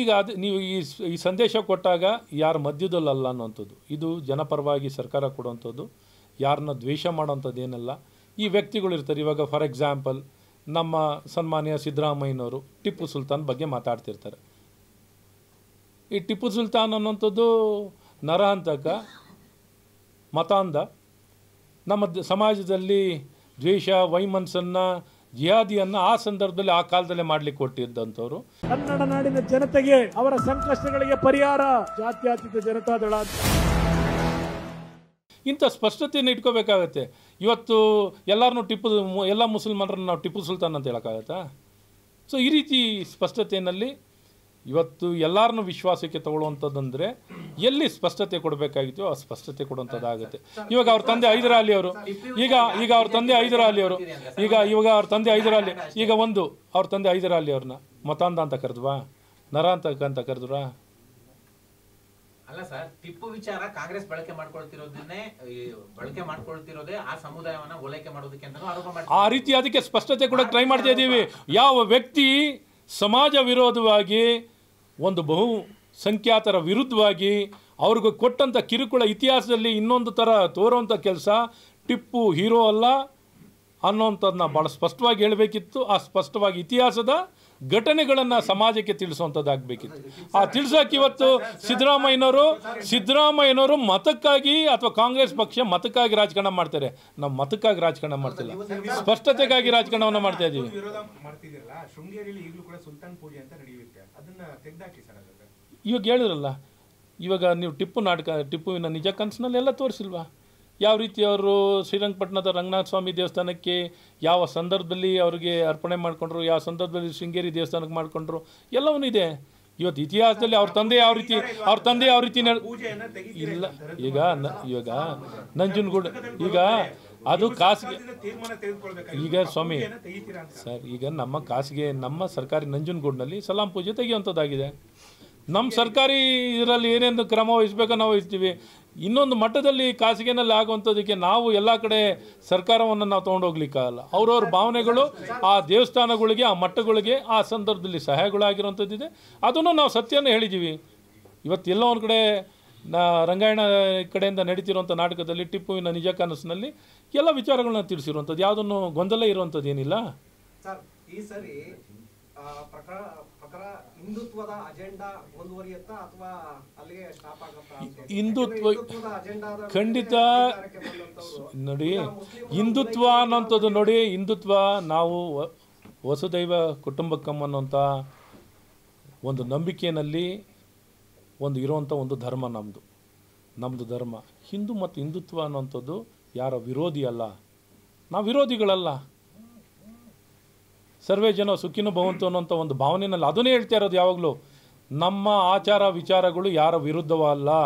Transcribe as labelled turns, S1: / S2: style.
S1: ಈಗ ಅದು ನೀವು ಈ ಈ ಸಂದೇಶ ಕೊಟ್ಟಾಗ ಯಾರ ಮಧ್ಯದಲ್ಲಲ್ಲ ಅನ್ನೋಂಥದ್ದು ಇದು ಜನಪರವಾಗಿ ಸರ್ಕಾರ ಕೊಡುವಂಥದ್ದು ಯಾರನ್ನ ದ್ವೇಷ ಮಾಡೋವಂಥದ್ದು ಏನಲ್ಲ ಈ ವ್ಯಕ್ತಿಗಳು ಇರ್ತಾರೆ ಇವಾಗ ಫಾರ್ ಎಕ್ಸಾಂಪಲ್ ನಮ್ಮ ಸನ್ಮಾನ್ಯ ಸಿದ್ದರಾಮಯ್ಯನವರು ಟಿಪ್ಪು ಸುಲ್ತಾನ್ ಬಗ್ಗೆ ಮಾತಾಡ್ತಿರ್ತಾರೆ ಈ ಟಿಪ್ಪು ಸುಲ್ತಾನ್ ಅನ್ನೋಂಥದ್ದು ನರಹಂತಕ ಮತಾಂಧ ನಮ್ಮ ಸಮಾಜದಲ್ಲಿ ದ್ವೇಷ ವೈಮನಸ್ಸನ್ನು ಜಿಯಾದಿಯನ್ನು ಆ ಸಂದರ್ಭದಲ್ಲಿ ಆ ಕಾಲದಲ್ಲೇ ಮಾಡಲಿಕ್ಕೆ ಕೊಟ್ಟಿದ್ದಂಥವ್ರು ಕನ್ನಡ ನಾಡಿನ ಜನತೆಗೆ ಅವರ ಸಂಕಷ್ಟಗಳಿಗೆ ಪರಿಹಾರ ಜಾತ್ಯಾತೀತ ಜನತಾದಳ ಇಂಥ ಸ್ಪಷ್ಟತೆಯನ್ನು ಇಟ್ಕೋಬೇಕಾಗತ್ತೆ ಇವತ್ತು ಎಲ್ಲರನ್ನೂ ಟಿಪ್ಪು ಎಲ್ಲ ಮುಸಲ್ಮಾನರನ್ನು ನಾವು ಟಿಪ್ಪು ಸುಲ್ತಾನ್ ಅಂತ ಹೇಳೋಕ್ಕಾಗತ್ತಾ ಸೊ ಈ ರೀತಿ ಸ್ಪಷ್ಟತೆಯಲ್ಲಿ ಇವತ್ತು ಎಲ್ಲರನ್ನೂ ವಿಶ್ವಾಸಕ್ಕೆ ತಗೊಳ್ಳುವಂಥದ್ದಂದರೆ ಎಲ್ಲಿ ಸ್ಪಷ್ಟತೆ ಕೊಡಬೇಕಾಗಿತ್ತು ಆ ಸ್ಪಷ್ಟತೆ ಕೊಡುವಂಥದ್ದಾಗುತ್ತೆ ಇವಾಗ ಅವ್ರ ತಂದೆ ಹೈದರಾಲಿ ಅವರು ಈಗ ಈಗ ಅವ್ರ ತಂದೆ ಹೈದರಾಲಿ ಅವರು ಈಗ ಇವಾಗ ಅವ್ರ ತಂದೆ ಹೈದರಾಲಿ ಈಗ ಒಂದು ಅವ್ರ ತಂದೆ ಹೈದರಾಲಿ ಅವ್ರನ್ನ ಮತಾಂಧ ಅಂತ ಕರೆದ್ವಾ ನರ ಅಂತ ಅಂತ ಕರೆದ್ರ ಅಲ್ಲ ಸರ್ ಟಿಪ್ಪು ವಿಚಾರ ಕಾಂಗ್ರೆಸ್ ಬಳಕೆ ಮಾಡ್ಕೊಳ್ತಿರೋದನ್ನೇ ಬಳಕೆ ಮಾಡ್ಕೊಳ್ತಿರೋದೇ ಆ ಸಮುದಾಯವನ್ನ ಮಾಡೋದಕ್ಕೆ ಆ ರೀತಿ ಅದಕ್ಕೆ ಸ್ಪಷ್ಟತೆ ಕೂಡ ಟ್ರೈ ಮಾಡ್ತಾ ಇದ್ದೀವಿ ಯಾವ ವ್ಯಕ್ತಿ ಸಮಾಜ ವಿರೋಧವಾಗಿ ಒಂದು ಬಹು ಸಂಖ್ಯಾತರ ವಿರುದ್ಧವಾಗಿ ಅವ್ರಿಗೆ ಕೊಟ್ಟಂಥ ಕಿರುಕುಳ ಇತಿಹಾಸದಲ್ಲಿ ಇನ್ನೊಂದು ಥರ ತೋರುವಂಥ ಕೆಲಸ ಟಿಪ್ಪು ಹೀರೋ ಅಲ್ಲ ಅನ್ನೋಂಥದ್ದನ್ನ ಭಾಳ ಸ್ಪಷ್ಟವಾಗಿ ಹೇಳಬೇಕಿತ್ತು ಆ ಸ್ಪಷ್ಟವಾಗಿ ಇತಿಹಾಸದ ಘಟನೆಗಳನ್ನು ಸಮಾಜಕ್ಕೆ ತಿಳಿಸುವಂಥದ್ದಾಗಬೇಕಿತ್ತು ಆ ತಿಳಿಸೋಕೆ ಇವತ್ತು ಸಿದ್ದರಾಮಯ್ಯನವರು ಸಿದ್ದರಾಮಯ್ಯನವರು ಮತಕ್ಕಾಗಿ ಅಥವಾ ಕಾಂಗ್ರೆಸ್ ಪಕ್ಷ ಮತಕ್ಕಾಗಿ ರಾಜಕಾರಣ ಮಾಡ್ತಾರೆ ನಾವು ಮತಕ್ಕಾಗಿ ರಾಜಕಾರಣ ಮಾಡ್ತಿಲ್ಲ ಸ್ಪಷ್ಟತೆಗಾಗಿ ರಾಜಕಾರಣವನ್ನು ಮಾಡ್ತಾ ಇದ್ದೀವಿ ಇವಾಗ ಹೇಳಿದ್ರಲ್ಲ ಇವಾಗ ನೀವು ಟಿಪ್ಪು ನಾಟಕ ಟಿಪ್ಪುವಿನ ನಿಜ ಕನಸಿನಲ್ಲಿ ಎಲ್ಲ ತೋರಿಸಿಲ್ವಾ ಯಾವ ರೀತಿ ಅವರು ಶ್ರೀರಂಗಪಟ್ಟಣದ ರಂಗನಾಥ ಸ್ವಾಮಿ ದೇವಸ್ಥಾನಕ್ಕೆ ಯಾವ ಸಂದರ್ಭದಲ್ಲಿ ಅವರಿಗೆ ಅರ್ಪಣೆ ಮಾಡಿಕೊಂಡ್ರು ಯಾವ ಸಂದರ್ಭದಲ್ಲಿ ಶೃಂಗೇರಿ ದೇವಸ್ಥಾನಕ್ಕೆ ಮಾಡಿಕೊಂಡ್ರು ಎಲ್ಲವೂ ಇದೆ ಇವತ್ತು ಇತಿಹಾಸದಲ್ಲಿ ಅವ್ರ ತಂದೆ ಯಾವ ರೀತಿ ಅವ್ರ ತಂದೆ ಯಾವ ರೀತಿ ಇಲ್ಲ ಈಗ ಇವಾಗ ನಂಜನಗೂಡು ಈಗ ಅದು ಖಾಸಗಿ ಈಗ ಸ್ವಾಮಿ ಸರ್ ಈಗ ನಮ್ಮ ಖಾಸಗಿ ನಮ್ಮ ಸರ್ಕಾರಿ ನಂಜನಗೂಡಿನಲ್ಲಿ ಸಲಾಂ ಪೂಜೆ ತೆಗೆಯುವಂಥದ್ದಾಗಿದೆ ನಮ್ಮ ಸರ್ಕಾರಿ ಇದರಲ್ಲಿ ಏನೇನು ಕ್ರಮ ವಹಿಸ್ಬೇಕೋ ನಾವು ವಹಿಸ್ತೀವಿ ಇನ್ನೊಂದು ಮಟ್ಟದಲ್ಲಿ ಖಾಸಗಿನಲ್ಲಿ ಆಗುವಂಥದ್ದಕ್ಕೆ ನಾವು ಎಲ್ಲ ಕಡೆ ಸರ್ಕಾರವನ್ನು ನಾವು ತೊಗೊಂಡೋಗ್ಲಿಕ್ಕಾಗಲ್ಲ ಅವ್ರವ್ರ ಭಾವನೆಗಳು ಆ ದೇವಸ್ಥಾನಗಳಿಗೆ ಆ ಮಟ್ಟಗಳಿಗೆ ಆ ಸಂದರ್ಭದಲ್ಲಿ ಸಹಾಯಗಳಾಗಿರುವಂಥದ್ದಿದೆ ಅದನ್ನು ನಾವು ಸತ್ಯನೇ ಹೇಳಿದ್ದೀವಿ ಇವತ್ತೆಲ್ಲ ಒಂದು ಕಡೆ ರಂಗಾಯಣ ಕಡೆಯಿಂದ ನಡೀತಿರುವಂಥ ನಾಟಕದಲ್ಲಿ ಟಿಪ್ಪುವಿನ ನಿಜ ಕನಸಿನಲ್ಲಿ ಎಲ್ಲ ವಿಚಾರಗಳನ್ನ ತಿಳಿಸಿರುವಂಥದ್ದು ಯಾವುದನ್ನು ಗೊಂದಲ ಇರುವಂಥದ್ದು ಏನಿಲ್ಲ ಅಜೆಂಡಾ ಅಥವಾ ಅಲ್ಲಿಗೆ ಸ್ಟಾಪ್ ಹಿಂದುತ್ವ ಖಂಡಿತ ನೋಡಿ ಹಿಂದುತ್ವ ಅನ್ನೋಂಥದ್ದು ನೋಡಿ ಹಿಂದುತ್ವ ನಾವು ವಸುದೈವ ಕುಟುಂಬಕಂ ಅನ್ನೋಂಥ ಒಂದು ನಂಬಿಕೆಯಲ್ಲಿ ಒಂದು ಇರುವಂಥ ಒಂದು ಧರ್ಮ ನಮ್ಮದು ನಮ್ಮದು ಧರ್ಮ ಹಿಂದೂ ಮತ್ತು ಹಿಂದುತ್ವ ಅನ್ನೋಂಥದ್ದು ಯಾರ ವಿರೋಧಿ ಅಲ್ಲ ನಾವು ವಿರೋಧಿಗಳಲ್ಲ ಸರ್ವೇ ಜನ ಸುಖಿನೂ ಭವಂತು ಅನ್ನೋಂಥ ಒಂದು ಭಾವನೆಯಲ್ಲಿ ಅದನ್ನೇ ಹೇಳ್ತಾ ಇರೋದು ಯಾವಾಗಲೂ ನಮ್ಮ ಆಚಾರ ವಿಚಾರಗಳು ಯಾರ ವಿರುದ್ಧವಲ್ಲ